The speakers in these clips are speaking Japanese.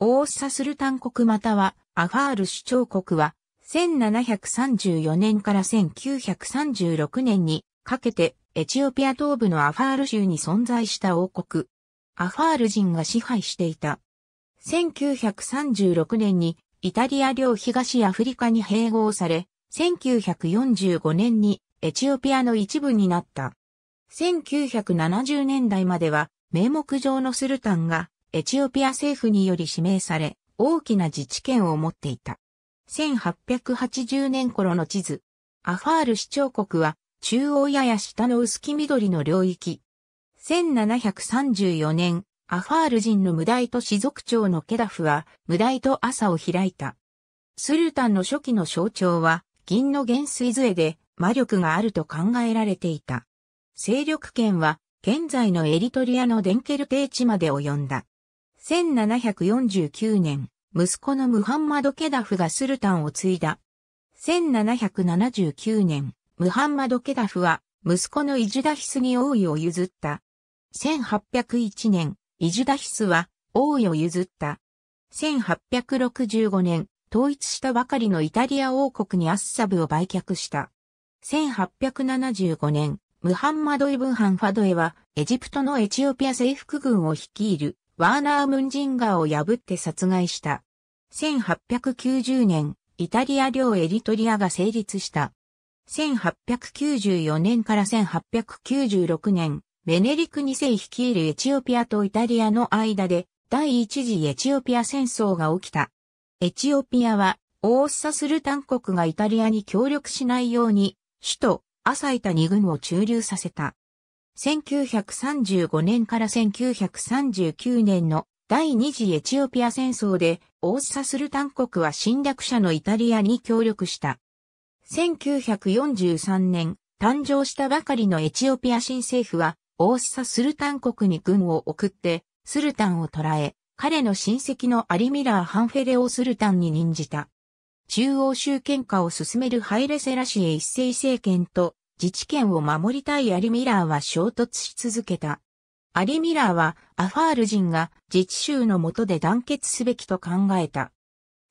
オーサスルタン国またはアファール首長国は、1734年から1936年にかけてエチオピア東部のアファール州に存在した王国。アファール人が支配していた。1936年にイタリア領東アフリカに併合され、1945年にエチオピアの一部になった。1970年代までは名目上のスルタンがエチオピア政府により指名され、大きな自治権を持っていた。1880年頃の地図。アファール市長国は、中央やや下の薄黄緑の領域。1734年、アファール人の無大都市族長のケダフは、無大都朝を開いた。スルタンの初期の象徴は、銀の原水杖で、魔力があると考えられていた。勢力圏は、現在のエリトリアのデンケル定地まで及んだ。1749年、息子のムハンマド・ケダフがスルタンを継いだ。1779年、ムハンマド・ケダフは、息子のイジュダヒスに王位を譲った。1801年、イジュダヒスは、王位を譲った。1865年、統一したばかりのイタリア王国にアッサブを売却した。1875年、ムハンマド・イブン・ハン・ファドエは、エジプトのエチオピア征服軍を率いるワーナー・ムンジンガーを破って殺害した。1890年、イタリア領エリトリアが成立した。1894年から1896年、ベネリク2世率いるエチオピアとイタリアの間で第一次エチオピア戦争が起きた。エチオピアは、オーッサスルタン国がイタリアに協力しないように、首都、アサイタ2軍を駐留させた。1935年から1939年の第二次エチオピア戦争で、オーサスルタン国は侵略者のイタリアに協力した。1943年、誕生したばかりのエチオピア新政府は、オーサスルタン国に軍を送って、スルタンを捕らえ、彼の親戚のアリミラー・ハンフェレオ・スルタンに任じた。中央集権化を進めるハイレセラシエ一世政権と自治権を守りたいアリ・ミラーは衝突し続けた。アリ・ミラーはアファール人が自治州の下で団結すべきと考えた。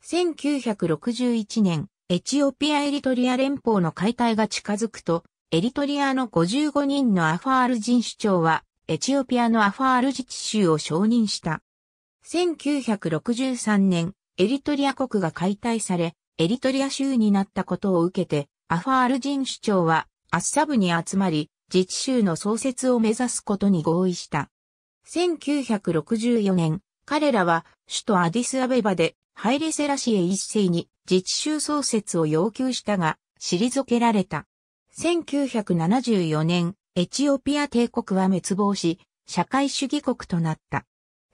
1961年、エチオピア・エリトリア連邦の解体が近づくと、エリトリアの55人のアファール人首長は、エチオピアのアファール自治州を承認した。1963年、エリトリア国が解体され、エリトリア州になったことを受けて、アファール人首長はアッサブに集まり、自治州の創設を目指すことに合意した。1964年、彼らは首都アディスアベバでハイレセラシエ一世に自治州創設を要求したが、退けられた。1974年、エチオピア帝国は滅亡し、社会主義国となった。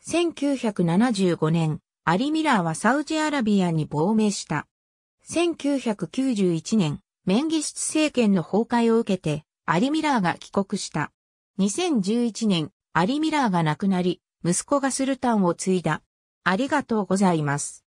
1975年、アリ・ミラーはサウジアラビアに亡命した。1991年、メンギシツ政権の崩壊を受けて、アリ・ミラーが帰国した。2011年、アリ・ミラーが亡くなり、息子がスルタンを継いだ。ありがとうございます。